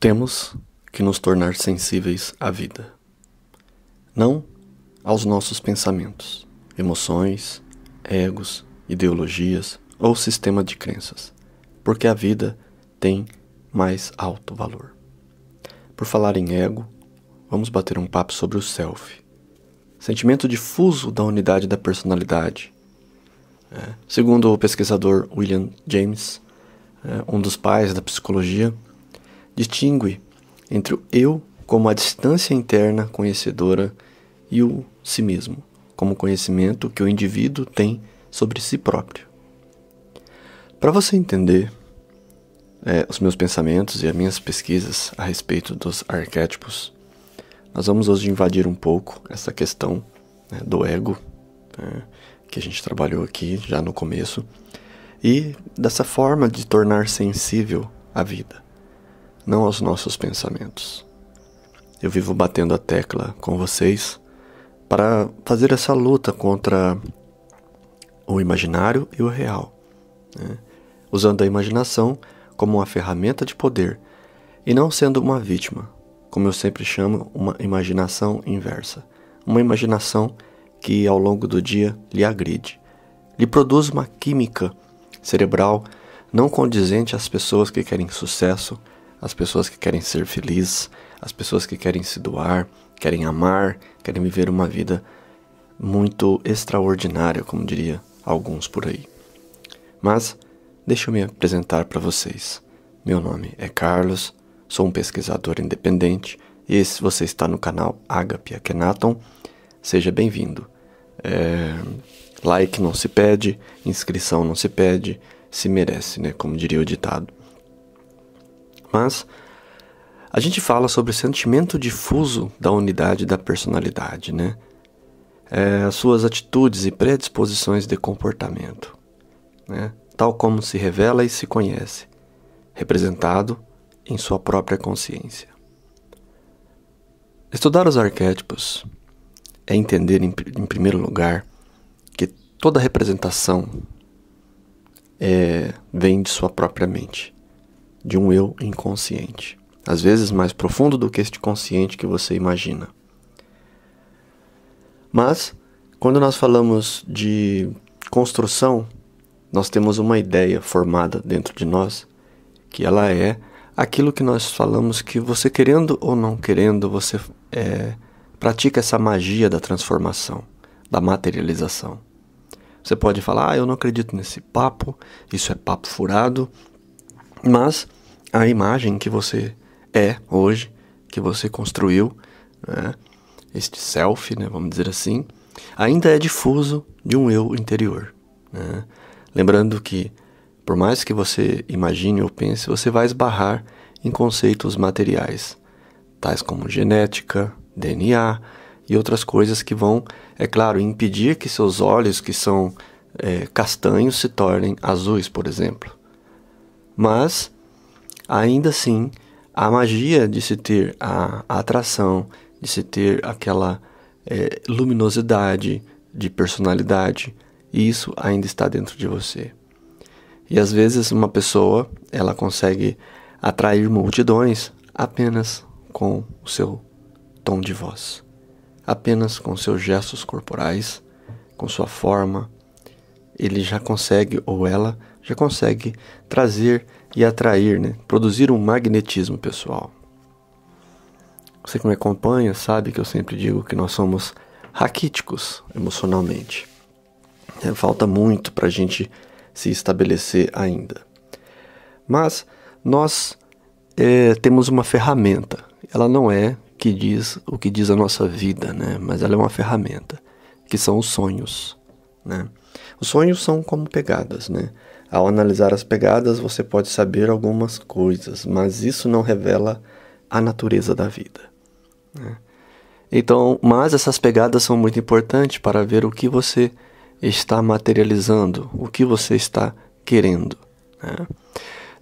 Temos que nos tornar sensíveis à vida. Não aos nossos pensamentos, emoções, egos, ideologias ou sistema de crenças, porque a vida tem mais alto valor. Por falar em ego, vamos bater um papo sobre o self. Sentimento difuso da unidade da personalidade. É, segundo o pesquisador William James, é, um dos pais da psicologia, distingue entre o eu como a distância interna conhecedora e o si mesmo, como conhecimento que o indivíduo tem sobre si próprio. Para você entender é, os meus pensamentos e as minhas pesquisas a respeito dos arquétipos, nós vamos hoje invadir um pouco essa questão né, do ego, né, que a gente trabalhou aqui já no começo, e dessa forma de tornar sensível a vida não aos nossos pensamentos. Eu vivo batendo a tecla com vocês para fazer essa luta contra o imaginário e o real, né? usando a imaginação como uma ferramenta de poder e não sendo uma vítima, como eu sempre chamo, uma imaginação inversa. Uma imaginação que ao longo do dia lhe agride, lhe produz uma química cerebral não condizente às pessoas que querem sucesso as pessoas que querem ser felizes, as pessoas que querem se doar, querem amar, querem viver uma vida muito extraordinária, como diria alguns por aí. Mas deixa eu me apresentar para vocês. Meu nome é Carlos, sou um pesquisador independente e se você está no canal Agape Akhenaton, seja bem-vindo. É... Like não se pede, inscrição não se pede, se merece, né? Como diria o ditado. Mas a gente fala sobre o sentimento difuso da unidade da personalidade, né? É, as suas atitudes e predisposições de comportamento, né? tal como se revela e se conhece, representado em sua própria consciência. Estudar os arquétipos é entender, em, em primeiro lugar, que toda representação é, vem de sua própria mente de um eu inconsciente, às vezes mais profundo do que este consciente que você imagina. Mas, quando nós falamos de construção, nós temos uma ideia formada dentro de nós, que ela é aquilo que nós falamos que você querendo ou não querendo, você é, pratica essa magia da transformação, da materialização. Você pode falar, ah, eu não acredito nesse papo, isso é papo furado, mas a imagem que você é hoje, que você construiu, né? este self, né? vamos dizer assim, ainda é difuso de um eu interior. Né? Lembrando que, por mais que você imagine ou pense, você vai esbarrar em conceitos materiais, tais como genética, DNA e outras coisas que vão, é claro, impedir que seus olhos, que são é, castanhos, se tornem azuis, por exemplo. Mas ainda assim, a magia de se ter a, atração, de se ter aquela é, luminosidade de personalidade, isso ainda está dentro de você. E às vezes uma pessoa, ela consegue atrair multidões apenas com o seu tom de voz, apenas com seus gestos corporais, com sua forma, ele já consegue ou ela já consegue trazer e atrair, né? Produzir um magnetismo pessoal. Você que me acompanha sabe que eu sempre digo que nós somos raquíticos emocionalmente. É, falta muito para a gente se estabelecer ainda. Mas nós é, temos uma ferramenta. Ela não é que diz o que diz a nossa vida, né? Mas ela é uma ferramenta que são os sonhos, né? Os sonhos são como pegadas, né? Ao analisar as pegadas, você pode saber algumas coisas, mas isso não revela a natureza da vida. Né? Então, mas essas pegadas são muito importantes para ver o que você está materializando, o que você está querendo. Né?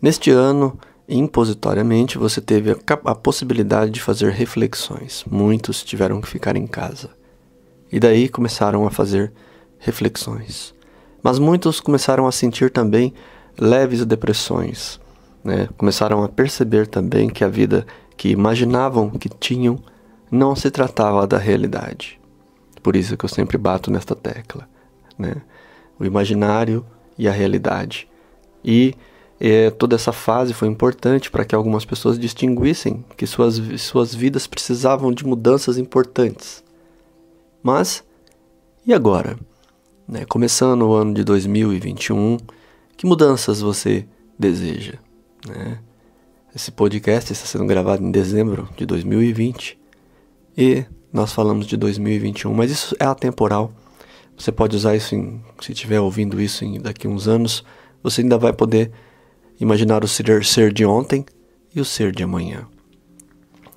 Neste ano, impositoriamente, você teve a, a possibilidade de fazer reflexões. Muitos tiveram que ficar em casa. E daí começaram a fazer reflexões. Mas muitos começaram a sentir também leves depressões, né? começaram a perceber também que a vida que imaginavam que tinham não se tratava da realidade. Por isso que eu sempre bato nesta tecla, né? o imaginário e a realidade. E é, toda essa fase foi importante para que algumas pessoas distinguissem que suas, suas vidas precisavam de mudanças importantes. Mas, e agora? né, começando o ano de 2021, que mudanças você deseja? Né? Esse podcast está sendo gravado em dezembro de 2020 e nós falamos de 2021, mas isso é atemporal. Você pode usar isso em, se estiver ouvindo isso em, daqui a uns anos, você ainda vai poder imaginar o ser, ser de ontem e o ser de amanhã.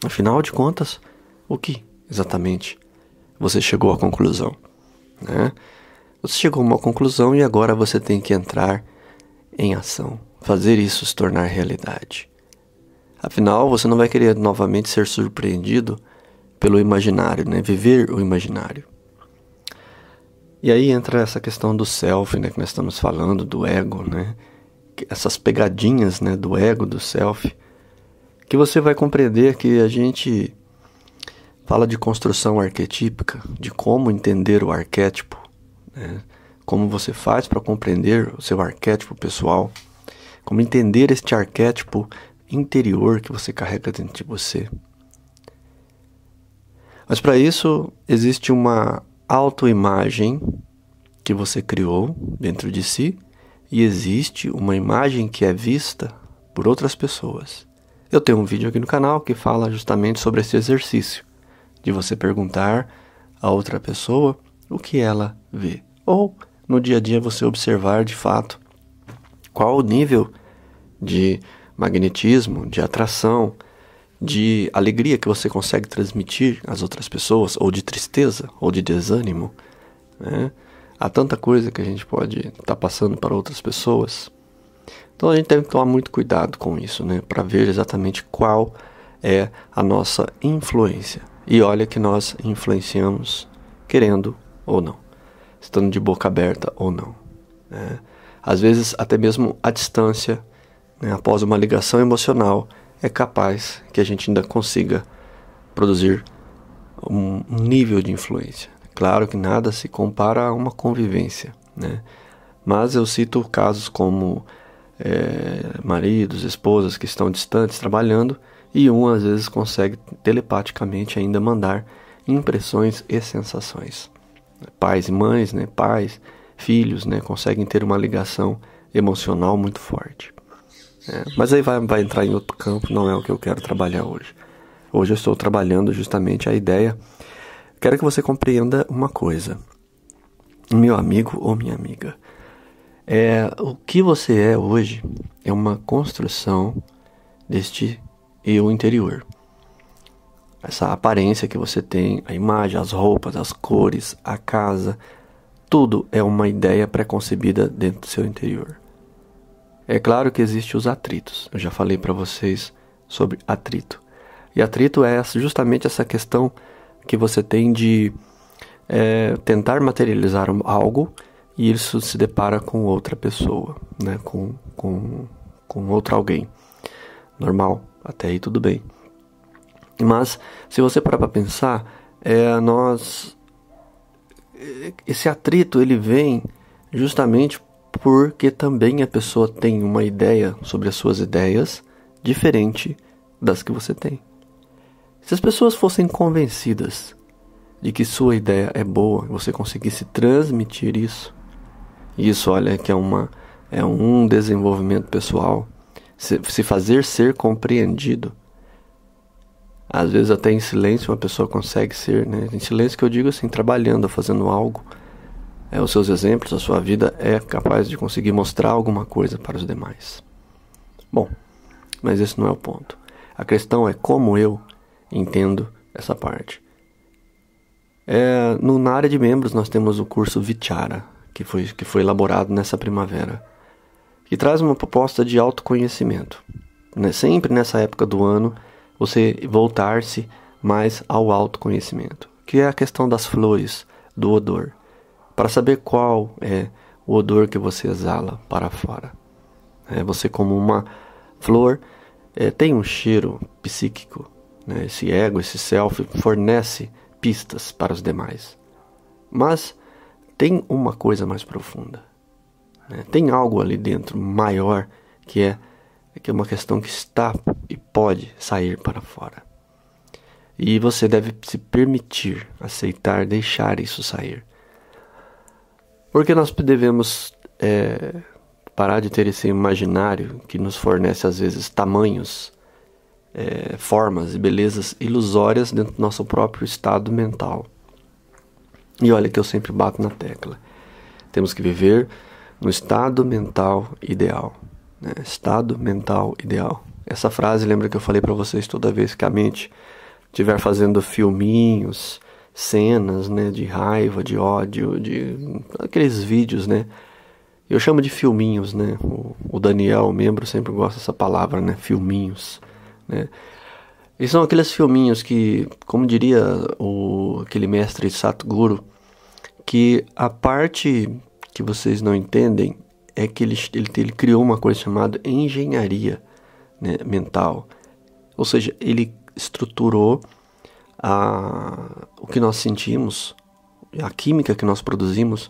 Afinal de contas, o que exatamente você chegou à conclusão? Né? Você chegou a uma conclusão e agora você tem que entrar em ação, fazer isso se tornar realidade. Afinal, você não vai querer novamente ser surpreendido pelo imaginário, né? Viver o imaginário. E aí entra essa questão do self, né, que nós estamos falando, do ego, né? Essas pegadinhas, né, do ego, do self, que você vai compreender que a gente fala de construção arquetípica, de como entender o arquétipo né? Como você faz para compreender o seu arquétipo pessoal? Como entender este arquétipo interior que você carrega dentro de você? Mas para isso existe uma autoimagem que você criou dentro de si e existe uma imagem que é vista por outras pessoas. Eu tenho um vídeo aqui no canal que fala justamente sobre esse exercício de você perguntar a outra pessoa o que ela vê ou no dia a dia você observar de fato qual o nível de magnetismo, de atração, de alegria que você consegue transmitir às outras pessoas, ou de tristeza, ou de desânimo. Né? Há tanta coisa que a gente pode estar tá passando para outras pessoas. Então a gente tem que tomar muito cuidado com isso, né? Para ver exatamente qual é a nossa influência. E olha que nós influenciamos, querendo ou não estando de boca aberta ou não. Né? Às vezes, até mesmo a distância, né, após uma ligação emocional, é capaz que a gente ainda consiga produzir um, nível de influência. Claro que nada se compara a uma convivência, né? mas eu cito casos como é, maridos, esposas que estão distantes trabalhando e um às vezes consegue telepaticamente ainda mandar impressões e sensações pais e mães, né, pais, filhos, né, conseguem ter uma ligação emocional muito forte. É, mas aí vai, vai entrar em outro campo, não é o que eu quero trabalhar hoje. Hoje eu estou trabalhando justamente a ideia. Quero que você compreenda uma coisa, meu amigo ou minha amiga. É, o que você é hoje é uma construção deste eu interior essa aparência que você tem, a imagem, as roupas, as cores, a casa, tudo é uma ideia preconcebida dentro do seu interior. É claro que existem os atritos. Eu já falei para vocês sobre atrito. E atrito é justamente essa questão que você tem de é, tentar materializar algo e isso se depara com outra pessoa, né? com, com, com outro alguém. Normal, até aí tudo bem. Mas se você parar para pensar, é, nós esse atrito ele vem justamente porque também a pessoa tem uma ideia sobre as suas ideias diferente das que você tem. Se as pessoas fossem convencidas de que sua ideia é boa, você conseguisse transmitir isso, isso olha que é uma é um desenvolvimento pessoal, se, se fazer ser compreendido. Às vezes até em silêncio uma pessoa consegue ser, né? Em silêncio que eu digo assim, trabalhando, fazendo algo. É, os seus exemplos, a sua vida é capaz de conseguir mostrar alguma coisa para os demais. Bom, mas esse não é o ponto. A questão é como eu entendo essa parte. É, no, na área de membros nós temos o curso Vichara, que foi, que foi elaborado nessa primavera, que traz uma proposta de autoconhecimento. Né? Sempre nessa época do ano você voltar-se mais ao autoconhecimento, que é a questão das flores, do odor, para saber qual é o odor que você exala para fora. É, você, como uma flor, é, tem um cheiro psíquico. Né? Esse ego, esse self, fornece pistas para os demais. Mas tem uma coisa mais profunda. Né? Tem algo ali dentro maior que é é que é uma questão que está e pode sair para fora. E você deve se permitir, aceitar, deixar isso sair. Porque nós devemos é, parar de ter esse imaginário que nos fornece às vezes tamanhos, é, formas e belezas ilusórias dentro do nosso próprio estado mental. E olha que eu sempre bato na tecla. Temos que viver no estado mental ideal né? estado mental ideal. Essa frase lembra que eu falei para vocês toda vez que a mente estiver fazendo filminhos, cenas, né, de raiva, de ódio, de aqueles vídeos, né? Eu chamo de filminhos, né? O, Daniel, o membro, sempre gosta dessa palavra, né? Filminhos, né? E são aqueles filminhos que, como diria o, aquele mestre Satguru, que a parte que vocês não entendem é que ele, ele, ele criou uma coisa chamada engenharia né, mental. Ou seja, ele estruturou a, o que nós sentimos, a química que nós produzimos,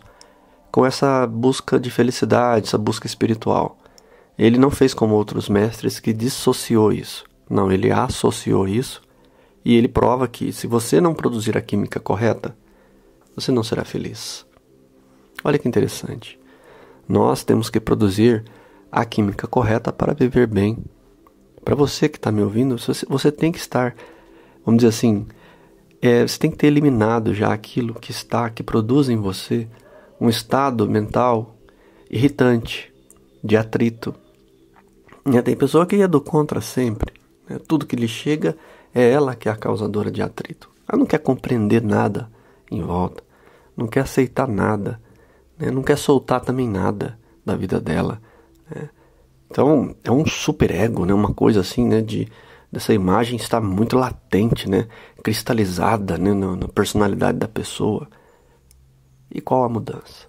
com essa busca de felicidade, essa busca espiritual. Ele não fez como outros mestres que dissociou isso. Não, ele associou isso e ele prova que se você não produzir a química correta, você não será feliz. Olha que interessante. Nós temos que produzir a química correta para viver bem. Para você que está me ouvindo, você tem que estar, vamos dizer assim, é, você tem que ter eliminado já aquilo que está, que produz em você um estado mental irritante, de atrito. E tem pessoa que é do contra sempre. Né? Tudo que lhe chega é ela que é a causadora de atrito. Ela não quer compreender nada em volta, não quer aceitar nada né? não quer soltar também nada da vida dela. Né? Então é um super ego, né? uma coisa assim, né? De, dessa imagem está muito latente, né? cristalizada né? Na, na personalidade da pessoa. E qual a mudança?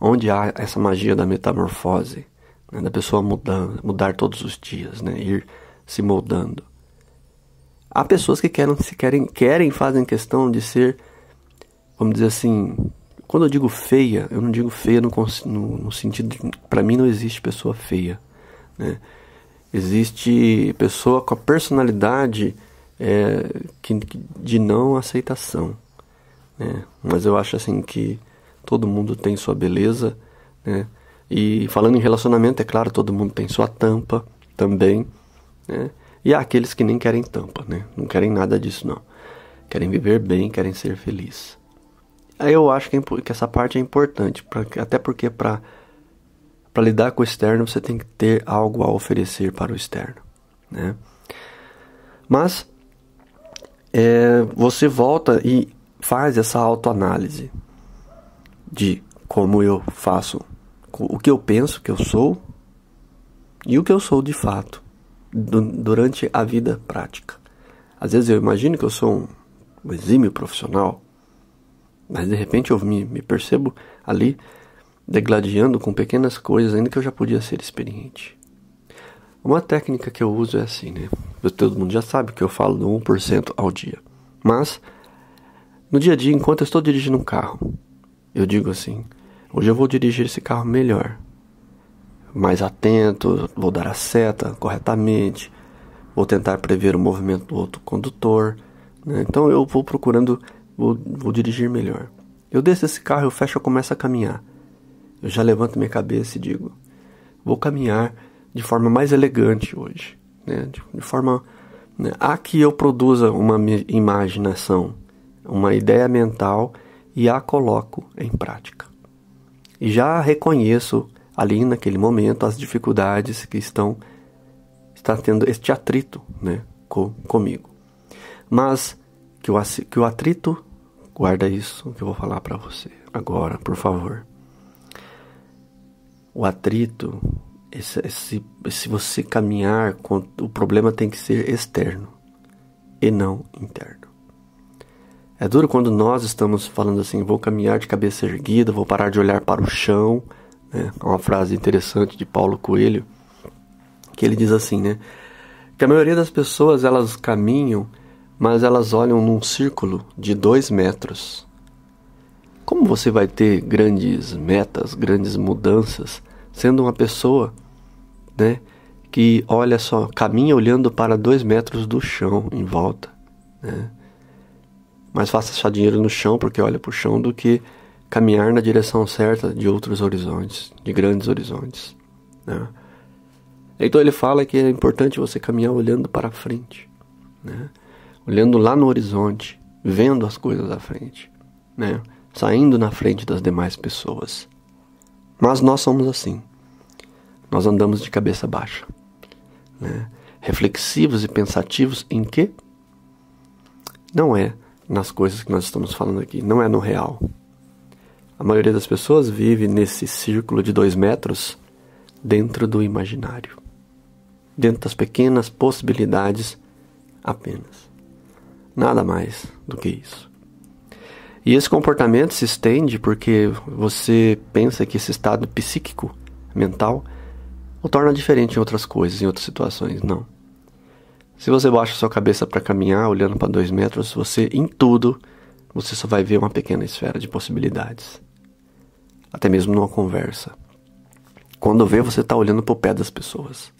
Onde há essa magia da metamorfose, né? da pessoa mudar mudar todos os dias, né? ir se moldando. Há pessoas que querem, se querem, querem, fazem questão de ser, vamos dizer assim, quando eu digo feia, eu não digo feia no, no, no sentido. Para mim não existe pessoa feia. Né? Existe pessoa com a personalidade é, que, de não aceitação. Né? Mas eu acho assim que todo mundo tem sua beleza. Né? E falando em relacionamento, é claro, todo mundo tem sua tampa também. Né? E há aqueles que nem querem tampa, né? não querem nada disso não. Querem viver bem, querem ser felizes. Eu acho que, é, que essa parte é importante, pra, até porque para lidar com o externo você tem que ter algo a oferecer para o externo, né? Mas é, você volta e faz essa autoanálise de como eu faço, o que eu penso que eu sou e o que eu sou de fato durante a vida prática. Às vezes eu imagino que eu sou um exímio profissional, mas de repente eu me, me percebo ali degladiando com pequenas coisas, ainda que eu já podia ser experiente. Uma técnica que eu uso é assim, né? Todo mundo já sabe que eu falo do 1% ao dia. Mas, no dia a dia, enquanto eu estou dirigindo um carro, eu digo assim: hoje eu vou dirigir esse carro melhor, mais atento, vou dar a seta corretamente, vou tentar prever o movimento do outro condutor. Né? Então, eu vou procurando Vou, vou dirigir melhor. Eu desço esse carro, eu fecho e começo a caminhar. Eu já levanto minha cabeça e digo: vou caminhar de forma mais elegante hoje, né? de, de forma né? há que eu produza uma imaginação, uma ideia mental e a coloco em prática. E já reconheço ali naquele momento as dificuldades que estão está tendo este atrito, né, com, comigo. Mas que o, que o atrito Guarda isso que eu vou falar para você agora, por favor. O atrito, esse, esse, se você caminhar, com, o problema tem que ser externo e não interno. É duro quando nós estamos falando assim, vou caminhar de cabeça erguida, vou parar de olhar para o chão. Né? É uma frase interessante de Paulo Coelho, que ele diz assim, né? Que a maioria das pessoas, elas caminham mas elas olham num círculo de dois metros. Como você vai ter grandes metas, grandes mudanças, sendo uma pessoa, né, que olha só, caminha olhando para dois metros do chão em volta, né? Mais fácil achar dinheiro no chão porque olha para o chão do que caminhar na direção certa de outros horizontes, de grandes horizontes, né? Então ele fala que é importante você caminhar olhando para frente, né? olhando lá no horizonte, vendo as coisas à frente, né? Saindo na frente das demais pessoas. Mas nós somos assim. Nós andamos de cabeça baixa, né? Reflexivos e pensativos em quê? Não é nas coisas que nós estamos falando aqui, não é no real. A maioria das pessoas vive nesse círculo de dois metros dentro do imaginário, dentro das pequenas possibilidades apenas nada mais do que isso. E esse comportamento se estende porque você pensa que esse estado psíquico, mental, o torna diferente em outras coisas, em outras situações. Não. Se você baixa sua cabeça para caminhar, olhando para dois metros, você, em tudo, você só vai ver uma pequena esfera de possibilidades. Até mesmo numa conversa. Quando vê, você está olhando para o pé das pessoas.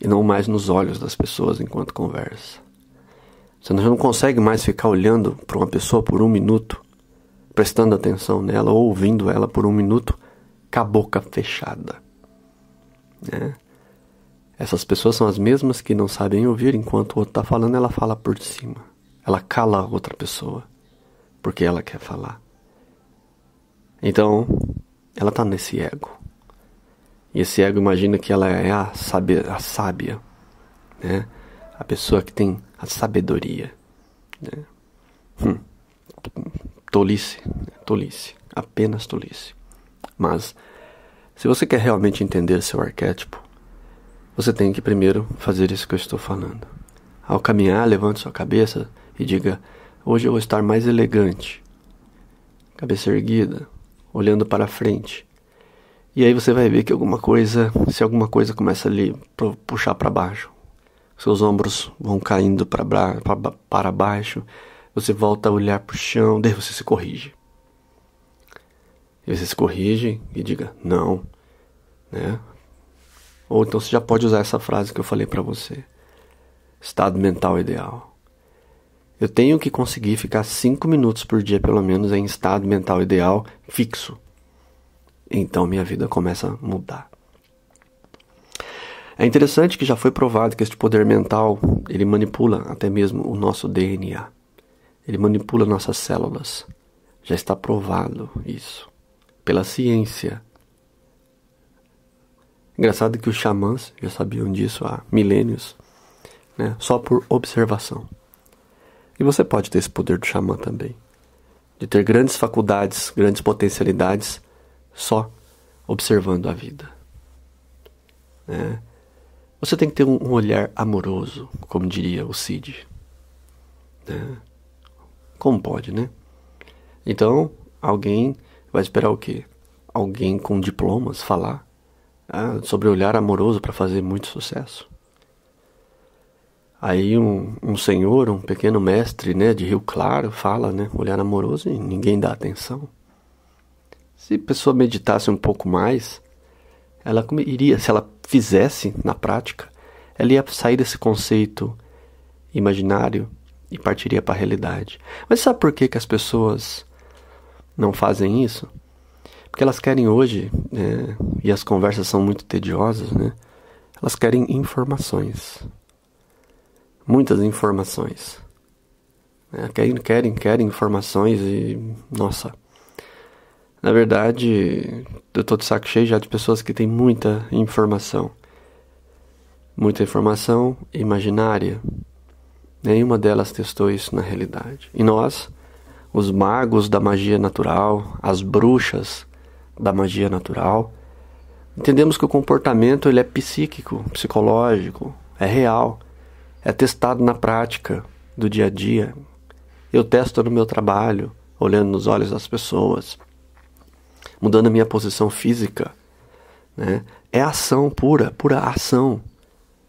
E não mais nos olhos das pessoas enquanto conversa. Você não consegue mais ficar olhando para uma pessoa por um minuto, prestando atenção nela, ou ouvindo ela por um minuto, com a boca fechada. Né? Essas pessoas são as mesmas que não sabem ouvir, enquanto o outro está falando, ela fala por cima. Ela cala a outra pessoa, porque ela quer falar. Então, ela está nesse ego. E esse ego imagina que ela é a sábia, a sábia né? a pessoa que tem a sabedoria. Né? Hum, tolice, né? tolice, apenas tolice. Mas se você quer realmente entender seu arquétipo, você tem que primeiro fazer isso que eu estou falando. Ao caminhar, levante sua cabeça e diga: Hoje eu vou estar mais elegante, cabeça erguida, olhando para frente. E aí você vai ver que alguma coisa, se alguma coisa começa a lhe puxar para baixo, seus ombros vão caindo para, para baixo, você volta a olhar para o chão, daí você se corrige. E você se corrige e diga não, né? Ou então você já pode usar essa frase que eu falei para você. Estado mental ideal. Eu tenho que conseguir ficar cinco minutos por dia, pelo menos, em estado mental ideal fixo. Então minha vida começa a mudar. É interessante que já foi provado que este poder mental, ele manipula até mesmo o nosso DNA. Ele manipula nossas células. Já está provado isso pela ciência. Engraçado que os xamãs já sabiam disso há milênios, né? Só por observação. E você pode ter esse poder do xamã também, de ter grandes faculdades, grandes potencialidades, só observando a vida. Né? Você tem que ter um, olhar amoroso, como diria o Cid. Né? Como pode, né? Então, alguém vai esperar o quê? Alguém com diplomas falar ah, sobre olhar amoroso para fazer muito sucesso? Aí um, um, senhor, um pequeno mestre né, de Rio Claro, fala, né, olhar amoroso e ninguém dá atenção. Se a pessoa meditasse um pouco mais, ela iria, se ela fizesse na prática, ela ia sair desse conceito imaginário e partiria para a realidade. Mas sabe por que, que as pessoas não fazem isso? Porque elas querem hoje, né, e as conversas são muito tediosas, né? Elas querem informações. Muitas informações. É, querem, querem, querem informações e, nossa, na verdade, eu tô de saco cheio já de pessoas que têm muita informação. Muita informação imaginária. Nenhuma delas testou isso na realidade. E nós, os magos da magia natural, as bruxas da magia natural, entendemos que o comportamento ele é psíquico, psicológico, é real, é testado na prática do dia a dia. Eu testo no meu trabalho, olhando nos olhos das pessoas mudando a minha posição física, né? É ação pura, pura ação.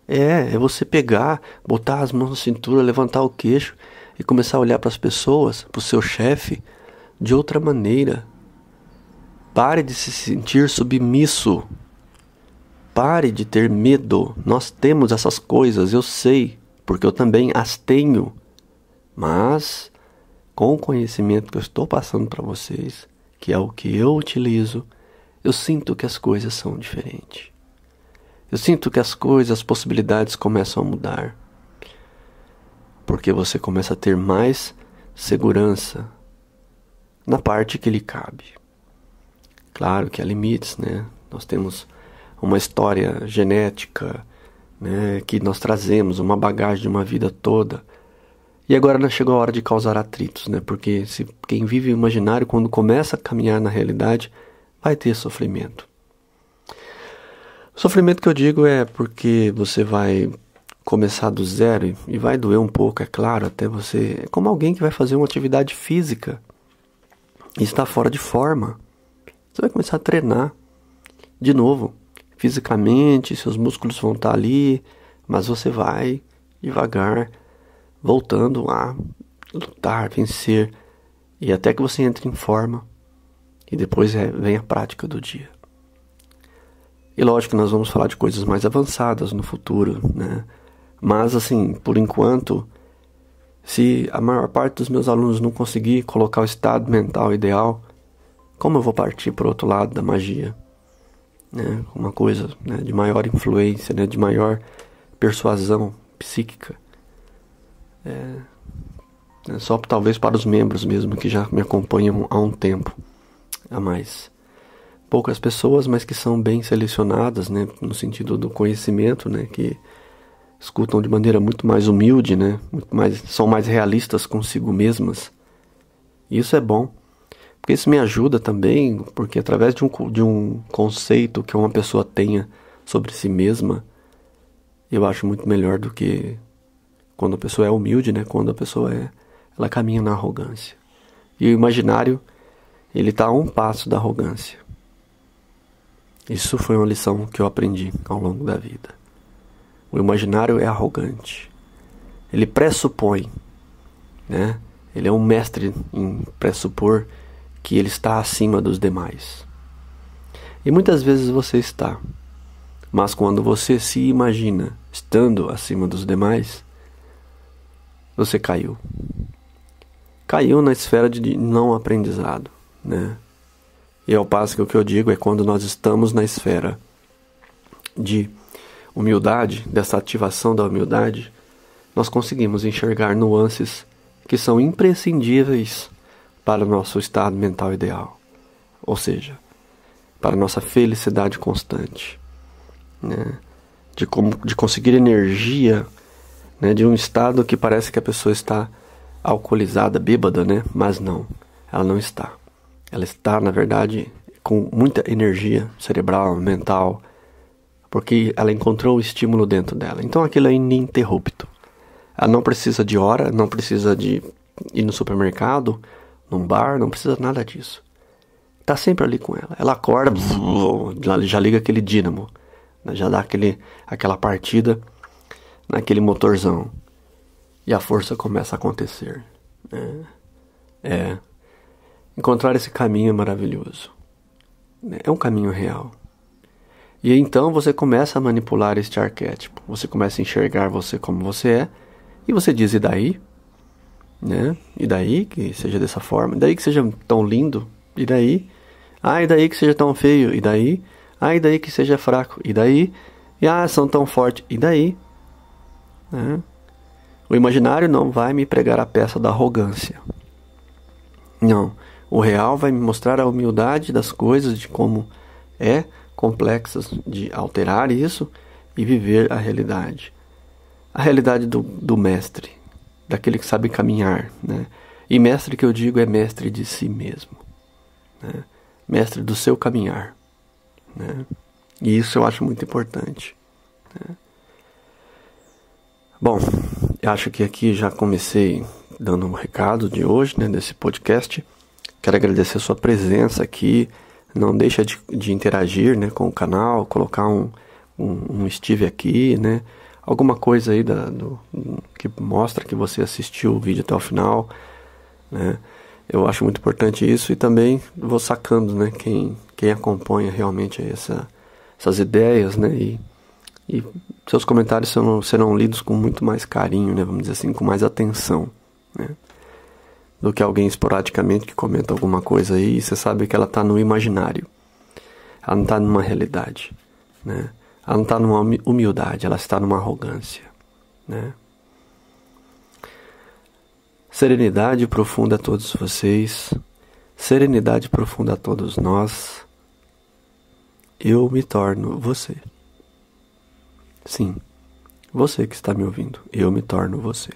É, é você pegar, botar as mãos na cintura, levantar o queixo e começar a olhar para as pessoas, para o seu chefe, de outra maneira. Pare de se sentir submisso. Pare de ter medo. Nós temos essas coisas, eu sei, porque eu também as tenho. Mas, com o conhecimento que eu estou passando para vocês, que é o que eu utilizo, eu sinto que as coisas são diferentes. Eu sinto que as coisas, as possibilidades começam a mudar. Porque você começa a ter mais segurança na parte que lhe cabe. Claro que há limites, né? Nós temos uma história genética, né, que nós trazemos, uma bagagem de uma vida toda. E agora chegou a hora de causar atritos, né? Porque se quem vive o imaginário, quando começa a caminhar na realidade, vai ter sofrimento. O sofrimento que eu digo é porque você vai começar do zero e vai doer um pouco, é claro, até você. É como alguém que vai fazer uma atividade física e está fora de forma. Você vai começar a treinar de novo, fisicamente, seus músculos vão estar ali, mas você vai devagar voltando a lutar, vencer e até que você entre em forma e depois é, vem a prática do dia. E lógico, nós vamos falar de coisas mais avançadas no futuro, né? Mas assim, por enquanto, se a maior parte dos meus alunos não conseguir colocar o estado mental ideal, como eu vou partir para o outro lado da magia? Né? Uma coisa né, de maior influência, né, de maior persuasão psíquica. É, é, só talvez para os membros mesmo que já me acompanham há um tempo a mais. Poucas pessoas, mas que são bem selecionadas, né, no sentido do conhecimento, né, que escutam de maneira muito mais humilde, né, muito mais, são mais realistas consigo mesmas. isso é bom, porque isso me ajuda também, porque através de um, de um conceito que uma pessoa tenha sobre si mesma, eu acho muito melhor do que quando a pessoa é humilde, né? Quando a pessoa é, ela caminha na arrogância. E o imaginário, ele está a um passo da arrogância. Isso foi uma lição que eu aprendi ao longo da vida. O imaginário é arrogante. Ele pressupõe, né? Ele é um mestre em pressupor que ele está acima dos demais. E muitas vezes você está, mas quando você se imagina estando acima dos demais, você caiu. Caiu na esfera de não aprendizado, né? E ao passo que o que eu digo é quando nós estamos na esfera de humildade, dessa ativação da humildade, nós conseguimos enxergar nuances que são imprescindíveis para o nosso estado mental ideal, ou seja, para a nossa felicidade constante, né? de, como, de conseguir energia né, de um estado que parece que a pessoa está alcoolizada, bêbada, né? Mas não, ela não está. Ela está, na verdade, com muita energia cerebral, mental, porque ela encontrou o estímulo dentro dela. Então aquilo é ininterrupto. Ela não precisa de hora, não precisa de ir no supermercado, num bar, não precisa nada disso. Está sempre ali com ela. Ela acorda, já liga aquele dínamo, né, já dá aquele, aquela partida naquele motorzão. E a força começa a acontecer. É. é. Encontrar esse caminho é maravilhoso. É um caminho real. E então você começa a manipular este arquétipo. Você começa a enxergar você como você é. E você diz, e daí? Né? E daí que seja dessa forma? E daí que seja tão lindo? E daí? Ah, e daí que seja tão feio? E daí? Ah, e daí que seja fraco? E daí? E ah, são tão forte? E daí? Né? O imaginário não vai me pregar a peça da arrogância. Não. O real vai me mostrar a humildade das coisas, de como é complexas de alterar isso e viver a realidade. A realidade do, do mestre, daquele que sabe caminhar. Né? E mestre que eu digo é mestre de si mesmo. Né? Mestre do seu caminhar. Né? E isso eu acho muito importante. Né? Bom, eu acho que aqui já comecei dando um recado de hoje, né, desse podcast. Quero agradecer a sua presença aqui. Não deixa de, de interagir, né, com o canal, colocar um, um, um Steve aqui, né, alguma coisa aí da, do, que mostra que você assistiu o vídeo até o final, né. Eu acho muito importante isso e também vou sacando, né, quem, quem acompanha realmente essa, essas ideias, né, e e seus comentários serão, serão lidos com muito mais carinho, né? Vamos dizer assim, com mais atenção, né? Do que alguém esporadicamente que comenta alguma coisa aí e você sabe que ela está no imaginário. Ela não está numa realidade, né? Ela não está numa humildade, ela está numa arrogância, né? Serenidade profunda a todos vocês. Serenidade profunda a todos nós. Eu me torno você. Sim, você que está me ouvindo, eu me torno você.